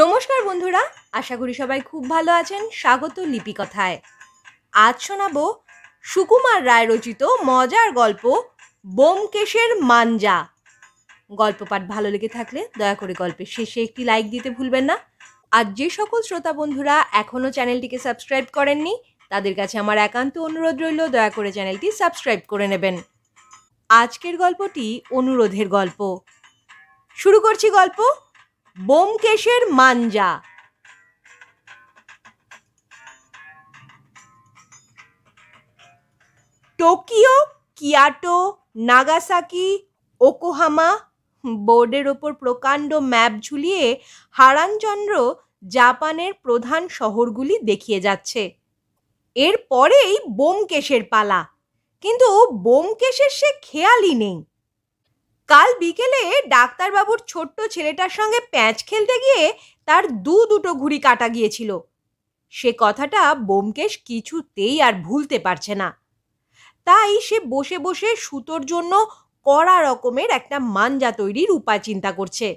নমস্কার বন্ধুরা আশা করি সবাই খুব ভালো আছেন স্বাগত লিপিকথায় আজ শোনাব সুকুমার রায় রচিত মজার গল্প বোমকেশের মাঞ্জা গল্প পাঠ ভালো লেগে থাকলে দয়া করে গল্পের শেষে একটি লাইক দিতে ভুলবেন না আর যে সকল শ্রোতা বন্ধুরা এখনও চ্যানেলটিকে সাবস্ক্রাইব করেননি তাদের কাছে আমার একান্ত অনুরোধ রইল দয়া করে চ্যানেলটি সাবস্ক্রাইব করে নেবেন আজকের গল্পটি অনুরোধের গল্প শুরু করছি গল্প বোমকেশের মাঞ্জা টোকিও কিয়াটো নাগাসাকি ওকোহামা বোর্ডের ওপর প্রকাণ্ড ম্যাপ ঝুলিয়ে হারানচন্দ্র জাপানের প্রধান শহরগুলি দেখিয়ে যাচ্ছে এরপরেই বোমকেশের পালা কিন্তু বোমকেশের সে খেয়ালই নেই কাল বিকেলে ডাক্তারবাবুর ছোট্ট ছেলেটার সঙ্গে প্যাঁচ খেলতে গিয়ে তার দু দুটো ঘুড়ি কাটা গিয়েছিল সে কথাটা বোমকেশ কিছুতেই আর ভুলতে পারছে না তাই সে বসে বসে সুতোর জন্য কড়া রকমের একটা মাঞ্জা তৈরির উপায় চিন্তা করছে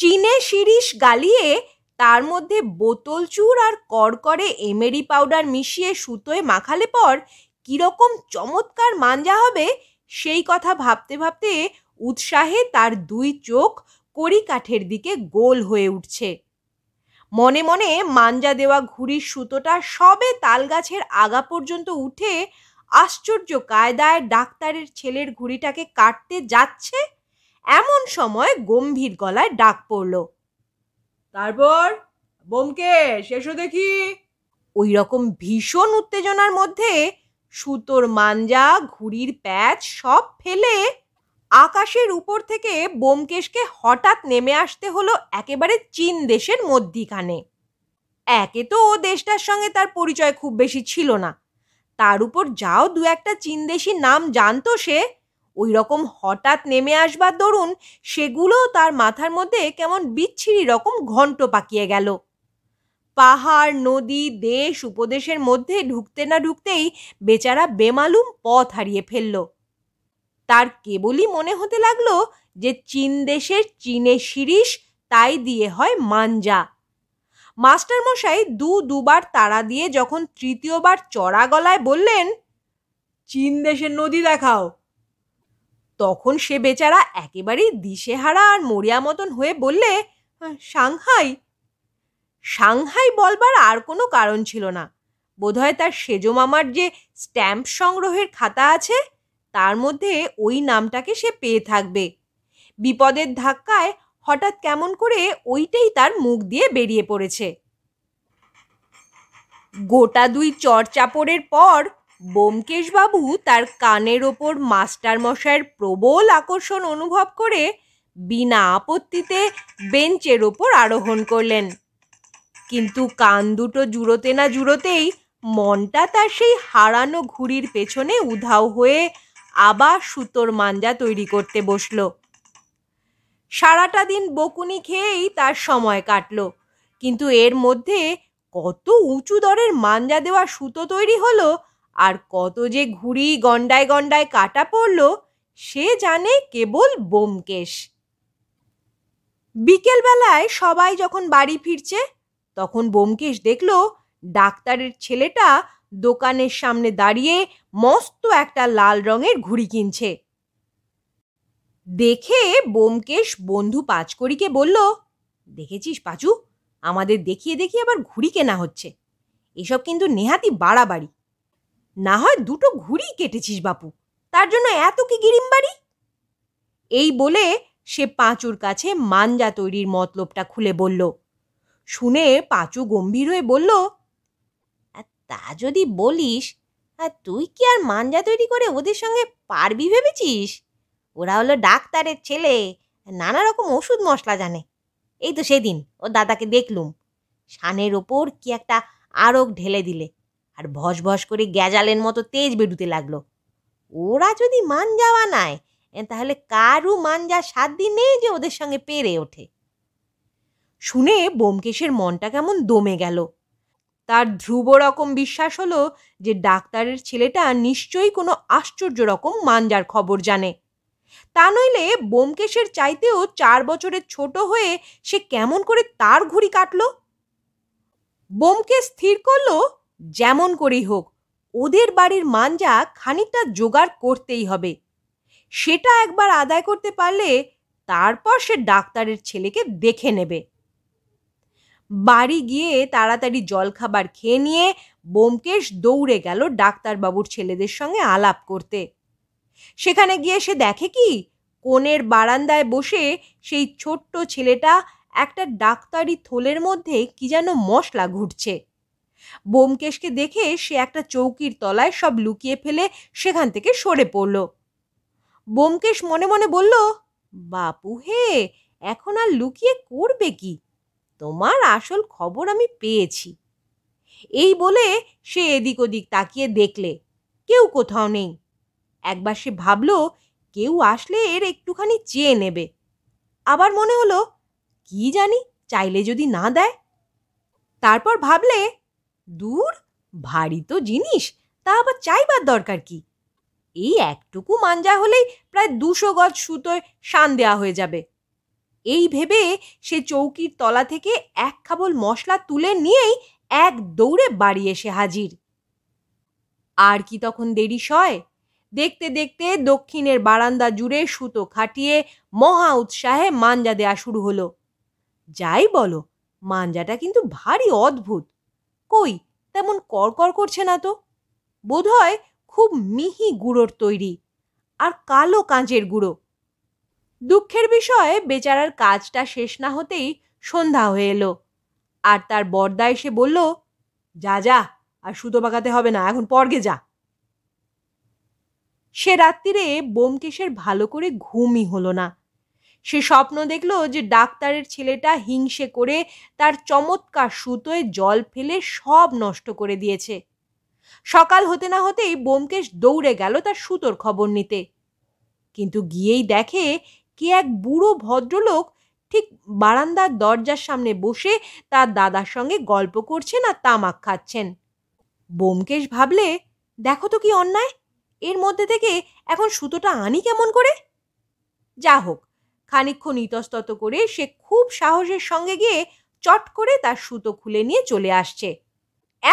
চীনে শিরিষ গালিয়ে তার মধ্যে বোতল চুর আর কড়কড়ে এমেরি পাউডার মিশিয়ে সুতোয় মাখালে পর কীরকম চমৎকার মাঞ্জা হবে সেই কথা ভাবতে ভাবতে উৎসাহে তার দুই চোখ কড়ি কাঠের দিকে গোল হয়ে উঠছে মনে মনে মাঞ্জা দেওয়া ঘুড়ির সুতোটা সবে তালগাছের আগা পর্যন্ত উঠে আশ্চর্য কায়দায় ডাক্তারের ছেলের ঘুড়িটাকে কাটতে যাচ্ছে এমন সময় গম্ভীর গলায় ডাক পড়ল তারপর বোমকে শেষও দেখি ওই রকম ভীষণ উত্তেজনার মধ্যে সুতোর মাঞ্জা ঘুড়ির প্যাচ সব ফেলে আকাশের উপর থেকে বোমকেশকে হঠাৎ নেমে আসতে হলো একেবারে চীন দেশের মধ্যিখানে একে তো ও দেশটার সঙ্গে তার পরিচয় খুব বেশি ছিল না তার উপর যাও দু একটা দেশি নাম জানতো সে ওই রকম হঠাৎ নেমে আসবার দরুন সেগুলোও তার মাথার মধ্যে কেমন বিচ্ছিরি রকম ঘন্ট পাকিয়ে গেল পাহাড় নদী দেশ উপদেশের মধ্যে ঢুকতে না ঢুকতেই বেচারা বেমালুম পথ হারিয়ে ফেললো তার কেবলই মনে হতে লাগলো যে চীন দেশের চীনে শিরিষ তাই দিয়ে হয় মাঞ্জা মাস্টারমশাই দু দুবার তাড়া দিয়ে যখন তৃতীয়বার চড়া গলায় বললেন চীন দেশের নদী দেখাও তখন সে বেচারা একেবারেই দিশেহারা আর মরিয়া মতন হয়ে বললে সাংহাই সাংহাই বলবার আর কোনো কারণ ছিল না বোধহয় তার সেজো মামার যে স্ট্যাম্প সংগ্রহের খাতা আছে তার মধ্যে ওই নামটাকে সে পেয়ে থাকবে বিপদের ধাক্কায় হঠাৎ কেমন করে ওইটাই তার মুখ দিয়ে বেরিয়ে পড়েছে গোটা দুই চরচাপড়ের পর বোমকেশবাবু তার কানের ওপর মাস্টার মশাইয়ের প্রবল আকর্ষণ অনুভব করে বিনা আপত্তিতে বেঞ্চের ওপর আরোহণ করলেন কিন্তু কান দুটো জুড়োতে না জুড়োতেই মনটা তার সেই হারানো ঘুড়ির পেছনে উধাও হয়ে আবার সুতোর মাঞ্জা তৈরি করতে বসল সারাটা দিন বকুনি খেয়েই তার সময় কাটল কিন্তু এর মধ্যে কত উঁচু দরের মাঞ্জা দেওয়া সুতো তৈরি হলো আর কত যে ঘুড়ি গন্ডায় গন্ডায় কাটা পড়ল সে জানে কেবল বোমকেশ বিকেলবেলায় সবাই যখন বাড়ি ফিরছে তখন বোমকেশ দেখল ডাক্তারের ছেলেটা দোকানের সামনে দাঁড়িয়ে মস্ত একটা লাল রঙের ঘুড়ি কিনছে দেখে বোমকেশ বন্ধু পাঁচকড়িকে বলল দেখেছিস পাচু আমাদের দেখিয়ে দেখিয়ে আবার ঘুড়ি কেনা হচ্ছে এসব কিন্তু নেহাতি বাড়াবাড়ি না হয় দুটো ঘুড়ি কেটেছিস বাপু তার জন্য এত কি গিরিম বাড়ি এই বলে সে পাঁচুর কাছে মাঞ্জা তৈরির মতলবটা খুলে বলল শুনে পাঁচু গম্ভীর হয়ে বলল তা যদি বলিস আর তুই কি আর মাঞ্জা তৈরি করে ওদের সঙ্গে পারবি ভেবেছিস ওরা হলো ডাক্তারের ছেলে নানা রকম ওষুধ মশলা জানে এই তো সেদিন ওর দাদাকে দেখলুম সানের ওপর কি একটা আরোগ ঢেলে দিলে আর ভস ভস করে গ্যাজালের মতো তেজ বেরুতে লাগলো ওরা যদি যাওয়া নাই তাহলে কারু যা সাত দিন নেই যে ওদের সঙ্গে পেরে ওঠে শুনে বোমকেশের মনটা কেমন দমে গেল তার ধ্রুব রকম বিশ্বাস হলো যে ডাক্তারের ছেলেটা নিশ্চয়ই কোনো আশ্চর্য রকম মানজার খবর জানে তা নইলে বোমকেশের চাইতেও চার বছরের ছোট হয়ে সে কেমন করে তার ঘুড়ি কাটল বোমকে স্থির করল যেমন করেই হোক ওদের বাড়ির মাঞ্জা খানিকটা জোগাড় করতেই হবে সেটা একবার আদায় করতে পারলে তারপর সে ডাক্তারের ছেলেকে দেখে নেবে বাড়ি গিয়ে তাড়াতাড়ি জলখাবার খেয়ে নিয়ে বোমকেশ দৌড়ে গেল ডাক্তারবাবুর ছেলেদের সঙ্গে আলাপ করতে সেখানে গিয়ে সে দেখে কি কোণের বারান্দায় বসে সেই ছোট্ট ছেলেটা একটা ডাক্তারি থলের মধ্যে কি যেন মশলা ঘুরছে বোমকেশকে দেখে সে একটা চৌকির তলায় সব লুকিয়ে ফেলে সেখান থেকে সরে পড়ল বোমকেশ মনে মনে বলল বাপু হে এখন আর লুকিয়ে করবে কি তোমার আসল খবর আমি পেয়েছি এই বলে সে এদিক ওদিক তাকিয়ে দেখলে কেউ কোথাও নেই একবার সে ভাবল কেউ আসলে এর একটুখানি চেয়ে নেবে আবার মনে হলো কি জানি চাইলে যদি না দেয় তারপর ভাবলে দূর ভারী তো জিনিস তা আবার চাইবার দরকার কি এই একটুকু মাঞ্জা হলেই প্রায় দুশো গজ সুতোয় শান দেওয়া হয়ে যাবে এই ভেবে সে চৌকির তলা থেকে এক খাবল মশলা তুলে নিয়েই এক দৌড়ে বাড়ি এসে হাজির আর কি তখন দেরি সয় দেখতে দেখতে দক্ষিণের বারান্দা জুড়ে সুতো খাটিয়ে মহা উৎসাহে মাঞ্জা দেয়া শুরু হলো যাই বলো মাঞ্জাটা কিন্তু ভারী অদ্ভুত কই তেমন কড়কড় করছে না তো বোধহয় খুব মিহি গুঁড়োর তৈরি আর কালো কাঁচের গুঁড়ো দুঃখের বিষয়ে বেচারার কাজটা শেষ না হতেই সন্ধ্যা হয়ে এলো আর তার বর্দা এসে বলল যা যা আর সুতো পাকাতে হবে না এখন পরগে যা সে রাত্রিরে বোমকেশের ভালো করে ঘুমই হলো না সে স্বপ্ন দেখল যে ডাক্তারের ছেলেটা হিংসে করে তার চমৎকার সুতোয় জল ফেলে সব নষ্ট করে দিয়েছে সকাল হতে না হতেই বোমকেশ দৌড়ে গেল তার সুতোর খবর নিতে কিন্তু গিয়েই দেখে কি এক বুড়ো ভদ্রলোক ঠিক বারান্দার দরজার সামনে বসে তার দাদার সঙ্গে গল্প করছেন আর তামাক খাচ্ছেন বোমকেশ ভাবলে দেখো তো কি অন্যায় এর মধ্যে থেকে এখন সুতোটা আনি কেমন করে যা হোক খানিক্ষণ ইতস্তত করে সে খুব সাহসের সঙ্গে গিয়ে চট করে তার সুতো খুলে নিয়ে চলে আসছে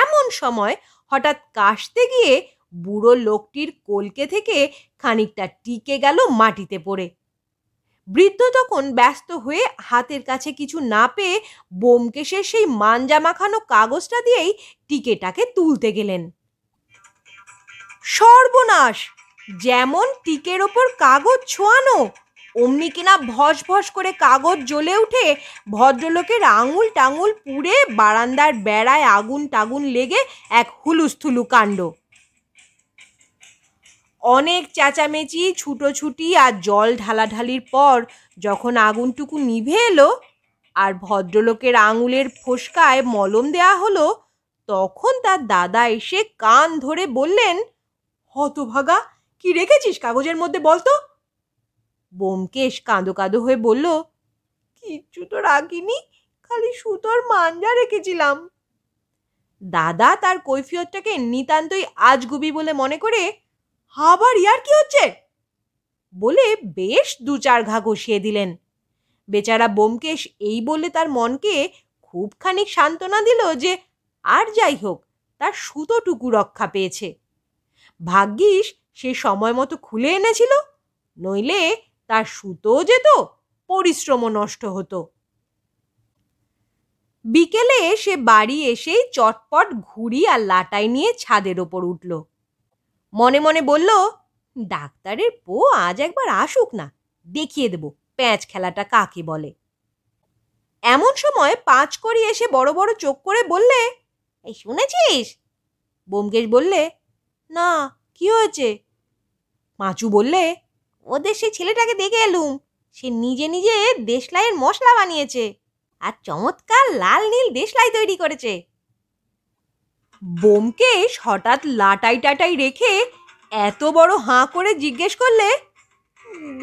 এমন সময় হঠাৎ কাশতে গিয়ে বুড়ো লোকটির কলকে থেকে খানিকটা টিকে গেল মাটিতে পড়ে বৃদ্ধ তখন ব্যস্ত হয়ে হাতের কাছে কিছু না পেয়ে বোমকেশের সেই মানজামাখানো কাগজটা দিয়েই টিকেটাকে তুলতে গেলেন সর্বনাশ যেমন টিকের ওপর কাগজ ছোঁয়ানো অমনি কিনা ভস ভস করে কাগজ জ্বলে উঠে ভদ্রলোকের আঙুল টাঙুল পুড়ে বারান্দার বেড়ায় আগুন টাগুন লেগে এক হুলুস্থুলু কাণ্ড অনেক চেঁচামেচি ছুটোছুটি আর জল ঢালাঢালির পর যখন আগুনটুকু নিভে এলো আর ভদ্রলোকের আঙুলের ফোসকায় মলম দেয়া হলো তখন তার দাদা এসে কান ধরে বললেন হতভাগা কি রেখেছিস কাগজের মধ্যে বলতো বোমকেশ কাঁদো কাঁদো হয়ে বলল কিচ্ছু তো রাখিনি খালি সুতোর মাঞ্জা রেখেছিলাম দাদা তার কৈফিয়তটাকে নিতান্তই আজগুবি বলে মনে করে আবার ইয়ার কি হচ্ছে বলে বেশ দু চার ঘা ঘষিয়ে দিলেন বেচারা বোমকেশ এই বলে তার মনকে খুব খানিক সান্ত্বনা দিল যে আর যাই হোক তার সুতোটুকু রক্ষা পেয়েছে ভাগ্যিস সে সময় মতো খুলে এনেছিল নইলে তার সুতো যেত পরিশ্রমও নষ্ট হতো বিকেলে সে বাড়ি এসেই চটপট ঘুড়ি আর লাটাই নিয়ে ছাদের ওপর উঠল মনে মনে বলল ডাক্তারের পো আজ একবার আসুক না দেখিয়ে দেব প্যাঁচ খেলাটা কাকে বলে এমন সময় পাঁচ করি এসে বড় বড় চোখ করে বললে এই শুনেছিস বোমকেশ বললে না কি হয়েছে পাঁচু বললে ওদের সে ছেলেটাকে দেখে এলুম সে নিজে নিজে দেশলাইয়ের মশলা বানিয়েছে আর চমৎকার লাল নীল দেশলাই তৈরি করেছে বোমকেশ হঠাৎ লাটাই টাটাই রেখে এত বড় হাঁ করে জিজ্ঞেস করলে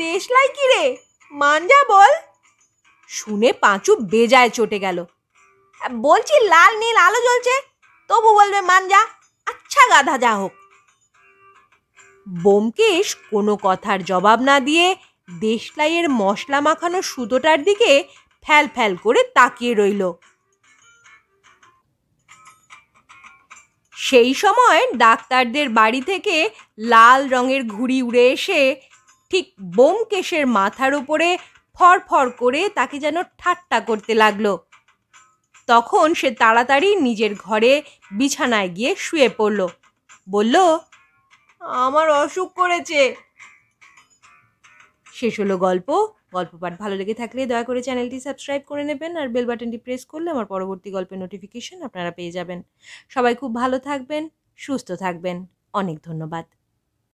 দেশলাই কি রে মানজা বল শুনে পাঁচু বেজায় চটে গেল বলছি লাল নীল আলো জ্বলছে তবু বলবে মানজা আচ্ছা গাধা যা হোক বোমকেশ কোনো কথার জবাব না দিয়ে দেশলাইয়ের মশলা মাখানো সুতোটার দিকে ফ্যাল ফ্যাল করে তাকিয়ে রইল সেই সময় ডাক্তারদের বাড়ি থেকে লাল রঙের ঘুড়ি উড়ে এসে ঠিক বোমকেশের মাথার ওপরে ফর করে তাকে যেন ঠাট্টা করতে লাগলো তখন সে তাড়াতাড়ি নিজের ঘরে বিছানায় গিয়ে শুয়ে পড়ল বলল আমার অসুখ করেছে শেষ হলো গল্প গল্প পাঠ ভালো লেগে থাকলে দয়া করে চ্যানেলটি সাবস্ক্রাইব করে নেবেন আর বেল বাটনটি প্রেস করলে আমার পরবর্তী গল্পের নোটিফিকেশন আপনারা পেয়ে যাবেন সবাই খুব ভালো থাকবেন সুস্থ থাকবেন অনেক ধন্যবাদ